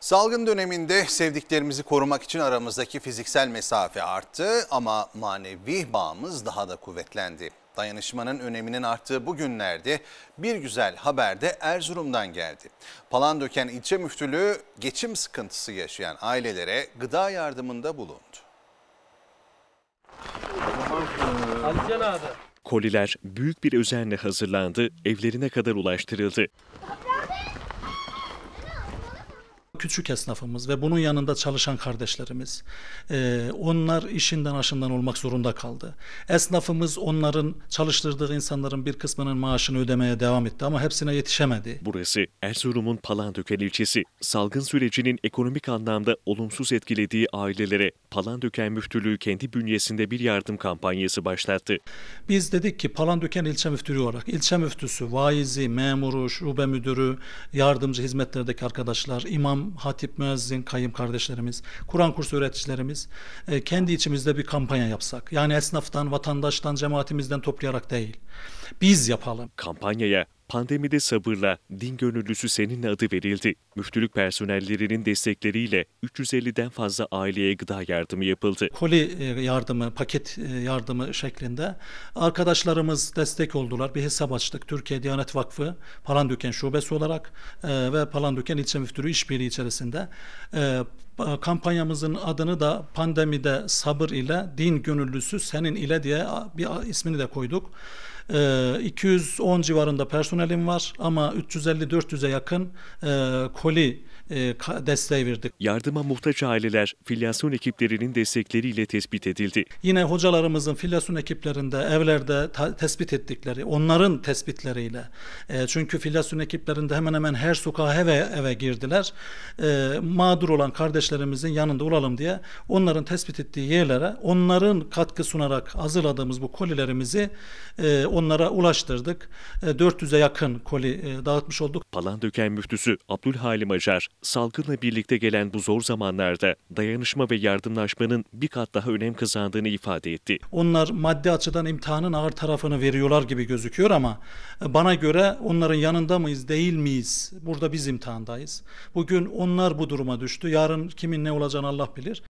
Salgın döneminde sevdiklerimizi korumak için aramızdaki fiziksel mesafe arttı ama manevi bağımız daha da kuvvetlendi. Dayanışmanın öneminin arttığı bu günlerde bir güzel haber de Erzurum'dan geldi. Palandöken ilçe müftülüğü geçim sıkıntısı yaşayan ailelere gıda yardımında bulundu. Koliler büyük bir özenle hazırlandı, evlerine kadar ulaştırıldı. Küçük esnafımız ve bunun yanında çalışan kardeşlerimiz, e, onlar işinden aşından olmak zorunda kaldı. Esnafımız onların çalıştırdığı insanların bir kısmının maaşını ödemeye devam etti ama hepsine yetişemedi. Burası Erzurum'un Palandöken ilçesi. Salgın sürecinin ekonomik anlamda olumsuz etkilediği ailelere Palandöken Müftülüğü kendi bünyesinde bir yardım kampanyası başlattı. Biz dedik ki Palandöken ilçe müftülüğü olarak ilçe müftüsü, vaizi, memuru, şube müdürü, yardımcı hizmetlerdeki arkadaşlar, imam imam, hatip, müezzin, kayım kardeşlerimiz, Kur'an kursu öğreticilerimiz e, kendi içimizde bir kampanya yapsak. Yani esnaftan, vatandaştan, cemaatimizden toplayarak değil. Biz yapalım. Kampanyaya Pandemide sabırla din gönüllüsü Senin adı verildi. Müftülük personellerinin destekleriyle 350'den fazla aileye gıda yardımı yapıldı. Koli e, yardımı, paket e, yardımı şeklinde arkadaşlarımız destek oldular. Bir hesap açtık. Türkiye Diyanet Vakfı Palandöken Şubesi olarak e, ve Palandöken İlçe Müftülüğü işbirliği içerisinde ee, kampanyamızın adını da pandemide sabır ile din gönüllüsü senin ile diye bir ismini de koyduk. 210 ee, civarında personelim var ama 350-400'e yakın e, koli e, desteği verdik. Yardıma muhtaç aileler filyasyon ekiplerinin destekleriyle tespit edildi. Yine hocalarımızın filyasyon ekiplerinde evlerde tespit ettikleri onların tespitleriyle e, çünkü filyasyon ekiplerinde hemen hemen her sokağa eve eve girdiler. Mağdur olan kardeş kardeşlerimizin yanında olalım diye onların tespit ettiği yerlere onların katkı sunarak hazırladığımız bu kolilerimizi e, onlara ulaştırdık. E, 400'e yakın koli e, dağıtmış olduk. Palandöken müftüsü Abdülhalim Acar, salgınla birlikte gelen bu zor zamanlarda dayanışma ve yardımlaşmanın bir kat daha önem kazandığını ifade etti. Onlar maddi açıdan imtihanın ağır tarafını veriyorlar gibi gözüküyor ama e, bana göre onların yanında mıyız değil miyiz? Burada biz imtihandayız. Bugün onlar bu duruma düştü. Yarın Kimin ne olacağını Allah bilir.